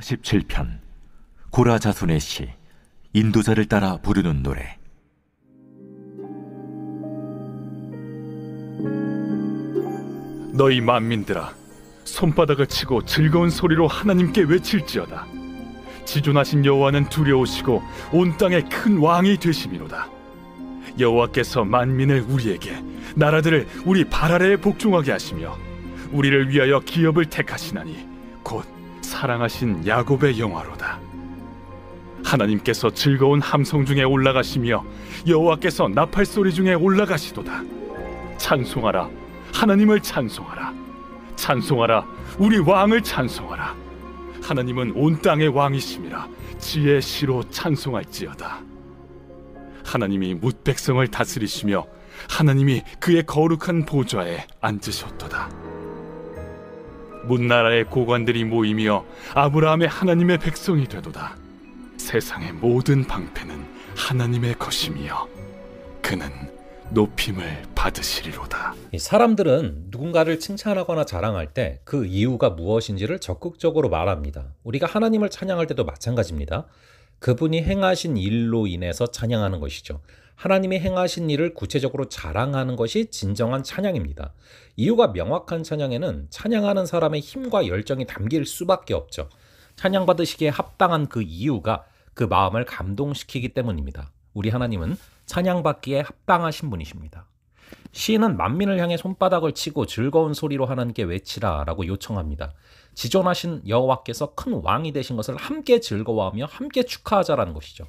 17편 고라 자손의 시 인도자를 따라 부르는 노래 너희 만민들아 손바닥을 치고 즐거운 소리로 하나님께 외칠지어다 지존하신 여호와는 두려우시고 온 땅에 큰 왕이 되시이로다 여호와께서 만민을 우리에게 나라들을 우리 발 아래에 복종하게 하시며 우리를 위하여 기업을 택하시나니 곧 사랑하신 야곱의 영화로다. 하나님께서 즐거운 함성 중에 올라가시며 여호와께서 나팔 소리 중에 올라가시도다. 찬송하라 하나님을 찬송하라 찬송하라 우리 왕을 찬송하라 하나님은 온 땅의 왕이심이라 지의 시로 찬송할지어다. 하나님이 뭇 백성을 다스리시며 하나님이 그의 거룩한 보좌에 앉으셨도다. 문나라의 고관들이 모이며 아브라함의 하나님의 백성이 되도다. 세상의 모든 방패는 하나님의 것임이요 그는 높임을 받으시리로다. 사람들은 누군가를 칭찬하거나 자랑할 때 그 이유가 무엇인지를 적극적으로 말합니다. 우리가 하나님을 찬양할 때도 마찬가지입니다. 그분이 행하신 일로 인해서 찬양하는 것이죠. 하나님이 행하신 일을 구체적으로 자랑하는 것이 진정한 찬양입니다. 이유가 명확한 찬양에는 찬양하는 사람의 힘과 열정이 담길 수밖에 없죠. 찬양받으시기에 합당한 그 이유가 그 마음을 감동시키기 때문입니다. 우리 하나님은 찬양받기에 합당하신 분이십니다. 시인은 만민을 향해 손바닥을 치고 즐거운 소리로 하나님께 외치라라고 요청합니다. 지존하신 여호와께서 큰 왕이 되신 것을 함께 즐거워하며 함께 축하하자라는 것이죠.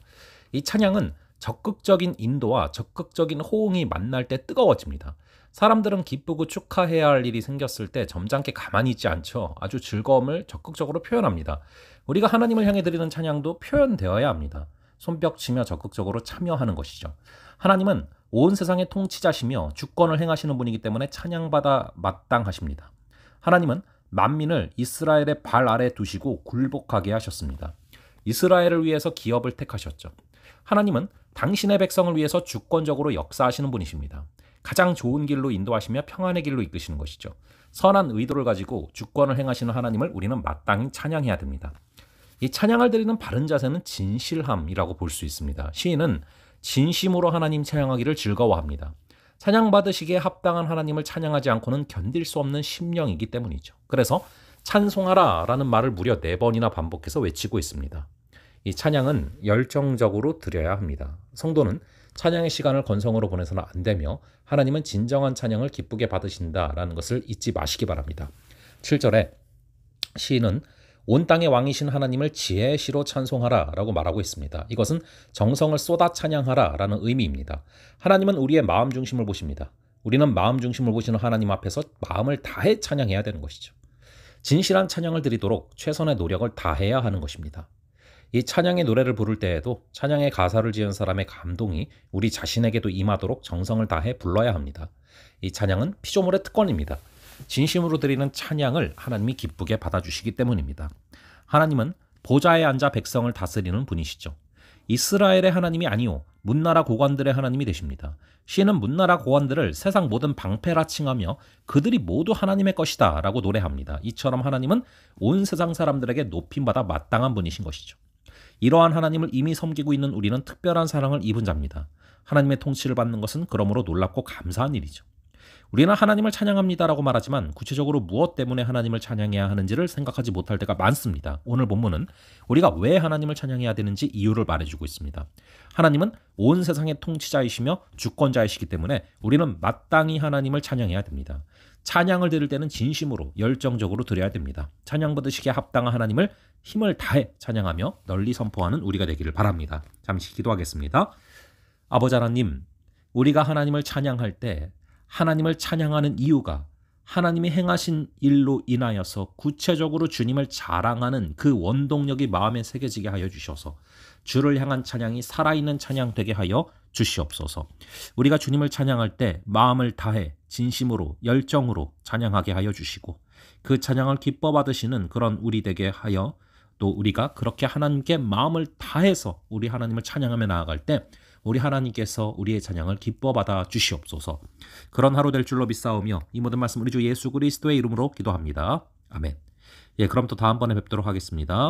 이 찬양은 적극적인 인도와 적극적인 호응이 만날 때 뜨거워집니다. 사람들은 기쁘고 축하해야 할 일이 생겼을 때 점잖게 가만히 있지 않죠. 아주 즐거움을 적극적으로 표현합니다. 우리가 하나님을 향해 드리는 찬양도 표현되어야 합니다. 손뼉치며 적극적으로 참여하는 것이죠. 하나님은 온 세상의 통치자시며 주권을 행하시는 분이기 때문에 찬양받아 마땅하십니다. 하나님은 만민을 이스라엘의 발 아래 두시고 굴복하게 하셨습니다. 이스라엘을 위해서 기업을 택하셨죠. 하나님은 당신의 백성을 위해서 주권적으로 역사하시는 분이십니다. 가장 좋은 길로 인도하시며 평안의 길로 이끄시는 것이죠. 선한 의도를 가지고 주권을 행하시는 하나님을 우리는 마땅히 찬양해야 됩니다. 이 찬양을 드리는 바른 자세는 진실함이라고 볼 수 있습니다. 시인은 진심으로 하나님 찬양하기를 즐거워합니다. 찬양받으시기에 합당한 하나님을 찬양하지 않고는 견딜 수 없는 심령이기 때문이죠. 그래서 찬송하라 라는 말을 무려 네 번이나 반복해서 외치고 있습니다. 이 찬양은 열정적으로 드려야 합니다. 성도는 찬양의 시간을 건성으로 보내서는 안 되며 하나님은 진정한 찬양을 기쁘게 받으신다라는 것을 잊지 마시기 바랍니다. 7절에 시인은 온 땅의 왕이신 하나님을 지혜의 시로 찬송하라 라고 말하고 있습니다. 이것은 정성을 쏟아 찬양하라 라는 의미입니다. 하나님은 우리의 마음 중심을 보십니다. 우리는 마음 중심을 보시는 하나님 앞에서 마음을 다해 찬양해야 되는 것이죠. 진실한 찬양을 드리도록 최선의 노력을 다해야 하는 것입니다. 이 찬양의 노래를 부를 때에도 찬양의 가사를 지은 사람의 감동이 우리 자신에게도 임하도록 정성을 다해 불러야 합니다. 이 찬양은 피조물의 특권입니다. 진심으로 드리는 찬양을 하나님이 기쁘게 받아주시기 때문입니다. 하나님은 보좌에 앉아 백성을 다스리는 분이시죠. 이스라엘의 하나님이 아니오 문나라 고관들의 하나님이 되십니다. 시는 문나라 고관들을 세상 모든 방패라 칭하며 그들이 모두 하나님의 것이다 라고 노래합니다. 이처럼 하나님은 온 세상 사람들에게 높임받아 마땅한 분이신 것이죠. 이러한 하나님을 이미 섬기고 있는 우리는 특별한 사랑을 입은 자입니다. 하나님의 통치를 받는 것은 그러므로 놀랍고 감사한 일이죠. 우리는 하나님을 찬양합니다라고 말하지만 구체적으로 무엇 때문에 하나님을 찬양해야 하는지를 생각하지 못할 때가 많습니다. 오늘 본문은 우리가 왜 하나님을 찬양해야 되는지 이유를 말해주고 있습니다. 하나님은 온 세상의 통치자이시며 주권자이시기 때문에 우리는 마땅히 하나님을 찬양해야 됩니다. 찬양을 드릴 때는 진심으로 열정적으로 드려야 됩니다. 찬양 받으시기에 합당한 하나님을 힘을 다해 찬양하며 널리 선포하는 우리가 되기를 바랍니다. 잠시 기도하겠습니다. 아버지 하나님, 우리가 하나님을 찬양할 때 하나님을 찬양하는 이유가 하나님이 행하신 일로 인하여서 구체적으로 주님을 자랑하는 그 원동력이 마음에 새겨지게 하여 주셔서 주를 향한 찬양이 살아있는 찬양 되게 하여 주시옵소서. 우리가 주님을 찬양할 때 마음을 다해 진심으로 열정으로 찬양하게 하여 주시고 그 찬양을 기뻐 받으시는 그런 우리 되게 하여 또 우리가 그렇게 하나님께 마음을 다해서 우리 하나님을 찬양하며 나아갈 때 우리 하나님께서 우리의 찬양을 기뻐 받아 주시옵소서. 그런 하루 될 줄로 믿사오며 이 모든 말씀 우리 주 예수 그리스도의 이름으로 기도합니다. 아멘. 예, 그럼 또 다음번에 뵙도록 하겠습니다.